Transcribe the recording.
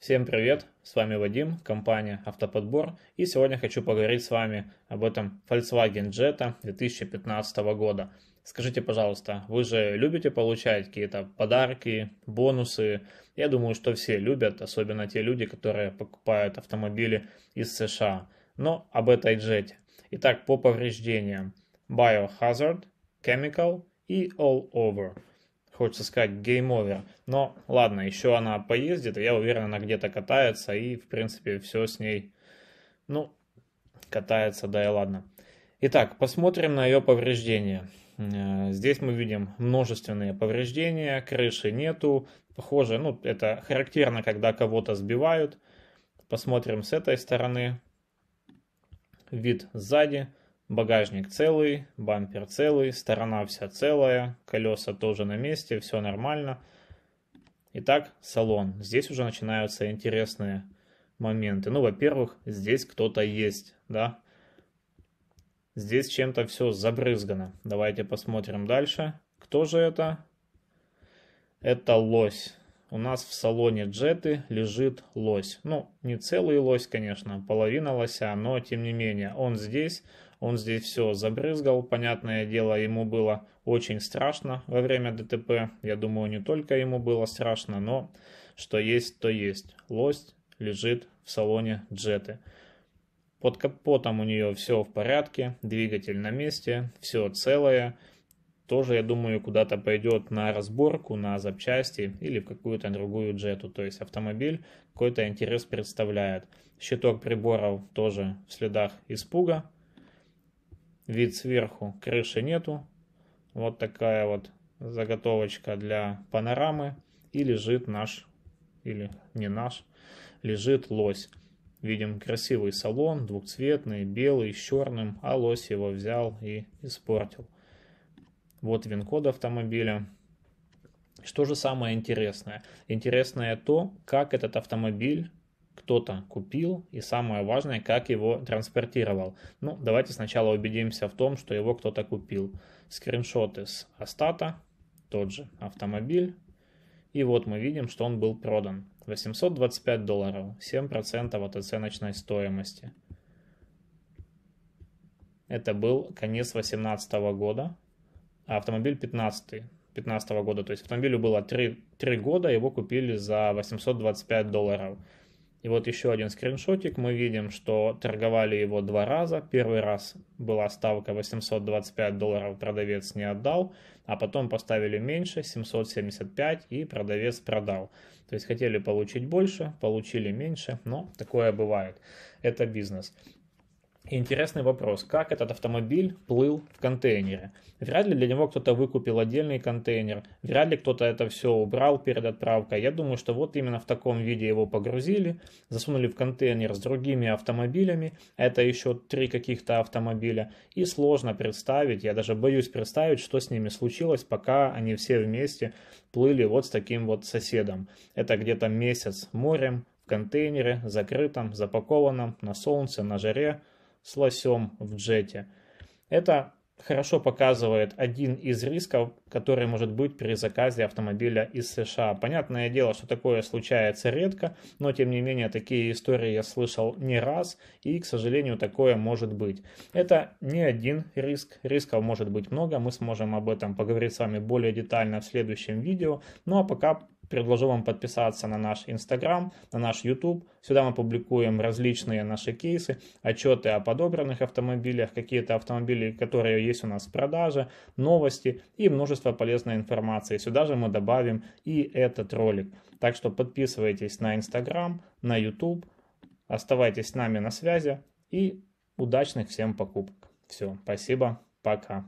Всем привет, с вами Вадим, компания Автоподбор, и сегодня хочу поговорить с вами об этом Volkswagen Jetta 2015 года. Скажите, пожалуйста, вы же любите получать какие-то подарки, бонусы? Я думаю, что все любят, особенно те люди, которые покупают автомобили из США. Но об этой джете. Итак, по повреждениям. Biohazard, Chemical и All Over – хочется сказать, гейм-овер. Но ладно, еще она поездит, и я уверен, она где-то катается, и, в принципе, все с ней, ну, катается, да и ладно. Итак, посмотрим на ее повреждения. Э, здесь мы видим множественные повреждения, крыши нету. Похоже, ну, это характерно, когда кого-то сбивают. Посмотрим с этой стороны. Вид сзади. Багажник целый, бампер целый, сторона вся целая, колеса тоже на месте, все нормально. Итак, салон. Здесь уже начинаются интересные моменты. Ну, во-первых, здесь кто-то есть, да. Здесь чем-то все забрызгано. Давайте посмотрим дальше. Кто же это? Это лось. У нас в салоне джеты лежит лось. Ну, не целый лось, конечно, половина лося, но тем не менее, он здесь, он здесь все забрызгал, понятное дело, ему было очень страшно во время ДТП. Я думаю, не только ему было страшно, но что есть, то есть. Лость лежит в салоне джеты. Под капотом у нее все в порядке, двигатель на месте, все целое. Тоже, я думаю, куда-то пойдет на разборку, на запчасти или в какую-то другую джету. То есть автомобиль какой-то интерес представляет. Щиток приборов тоже в следах испуга, вид сверху, крыши нету. Вот такая вот заготовочка для панорамы. И лежит наш, или не наш, лежит лось. Видим красивый салон, двухцветный, белый, с черным, а лось его взял и испортил. Вот вин-код автомобиля. Что же самое интересное? Интересное то, как этот автомобиль кто-то купил и самое важное, как его транспортировал. Ну, давайте сначала убедимся в том, что его кто-то купил. Скриншот из Астата, тот же автомобиль. И вот мы видим, что он был продан. 825 долларов, 7% от оценочной стоимости. Это был конец 2018 года, а автомобиль 15 15 года. То есть автомобилю было 3, 3 года, его купили за 825 долларов. И вот еще один скриншотик. Мы видим, что торговали его два раза. Первый раз была ставка 825 долларов, продавец не отдал, а потом поставили меньше, 775, и продавец продал. То есть хотели получить больше, получили меньше, но такое бывает. Это бизнес. И интересный вопрос, как этот автомобиль плыл в контейнере? Вряд ли для него кто-то выкупил отдельный контейнер, вряд ли кто-то это все убрал перед отправкой. Я думаю, что вот именно в таком виде его погрузили, засунули в контейнер с другими автомобилями, это еще три каких-то автомобиля, и сложно представить, я даже боюсь представить, что с ними случилось, пока они все вместе плыли вот с таким вот соседом. Это где-то месяц морем, в контейнере, закрытом, запакованном, на солнце, на жаре, с лосем в джете. Это хорошо показывает один из рисков, который может быть при заказе автомобиля из США. Понятное дело, что такое случается редко, но тем не менее такие истории я слышал не раз, и, к сожалению, такое может быть. Это не один риск, рисков может быть много, мы сможем об этом поговорить с вами более детально в следующем видео, ну а пока Предложу вам подписаться на наш Инстаграм, на наш YouTube. Сюда мы публикуем различные наши кейсы, отчеты о подобранных автомобилях, какие-то автомобили, которые есть у нас в продаже, новости и множество полезной информации. Сюда же мы добавим и этот ролик. Так что подписывайтесь на Инстаграм, на YouTube, оставайтесь с нами на связи и удачных всем покупок. Все, спасибо, пока.